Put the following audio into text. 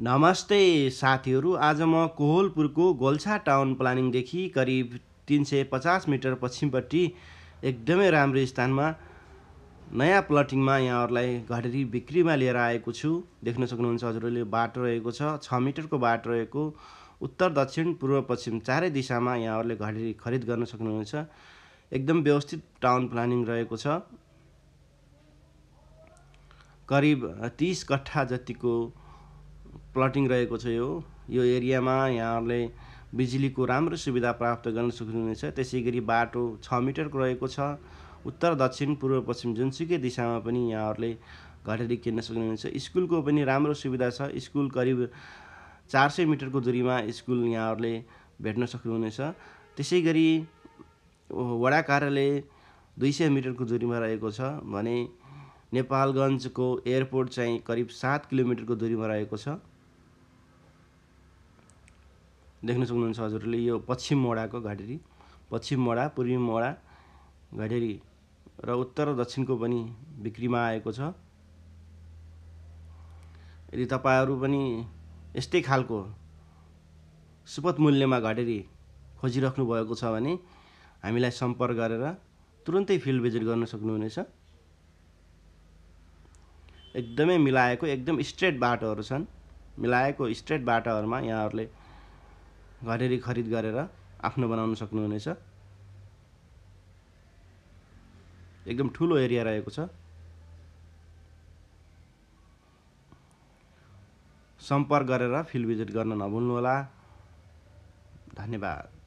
नमस्ते साथीहरू आज म कोहलपुरको गोल्छा टाउन प्लानिङदेखि करिब तिन सय पचास मिटर पश्चिमपट्टि एकदमै राम्रो स्थानमा नयाँ प्लटिङमा यहाँहरूलाई घडेरी बिक्रीमा लिएर आएको छु देख्न सक्नुहुन्छ हजुरहरूले बाटो रहेको छ छ मिटरको बाटो रहेको उत्तर दक्षिण पूर्व पश्चिम चारै दिशामा यहाँहरूले घडेरी खरिद गर्न सक्नुहुन्छ एकदम व्यवस्थित टाउन प्लानिङ रहेको छ करिब तिस कट्ठा जतिको प्लटिङ रहेको छ यो यो एरियामा यहाँहरूले बिजुलीको राम्रो सुविधा प्राप्त गर्न सक्नुहुनेछ त्यसै गरी बाटो छ मिटरको रहेको छ उत्तर दक्षिण पूर्व पश्चिम जुनसुकै दिशामा पनि यहाँहरूले घटेरी किन्न सक्नुहुनेछ स्कुलको पनि राम्रो सुविधा छ स्कुल करिब चार सय मिटरको दुरीमा स्कुल यहाँहरूले भेट्न सक्नुहुनेछ त्यसै गरी वडा कार्यालय दुई सय मिटरको दुरीमा रहेको छ भने नेपालगञ्जको एयरपोर्ट चाहिँ करिब सात किलोमिटरको दुरीमा रहेको छ देख्न सक्नुहुन्छ हजुरले यो पश्चिम मोडाको घडेरी पश्चिम मोडा पूर्वी मोडा घडेरी र उत्तर दक्षिणको पनि बिक्रीमा आएको छ यदि तपाईँहरू पनि यस्तै खालको सुपथ मूल्यमा घटेरी खोजिराख्नु भएको छ भने हामीलाई सम्पर्क गरेर तुरुन्तै फिल्ड भिजिट गर्न सक्नुहुनेछ एकदमै मिलाएको एकदम स्ट्रेट बाटोहरू छन् मिलाएको स्ट्रेट बाटोहरूमा यहाँहरूले घरेरी खरिद गरेर आफ्नो बनाउन सक्नुहुनेछ एकदम ठुलो एरिया रहेको छ सम्पर्क गरेर फिल्ड भिजिट गर्न नभुल्नुहोला धन्यवाद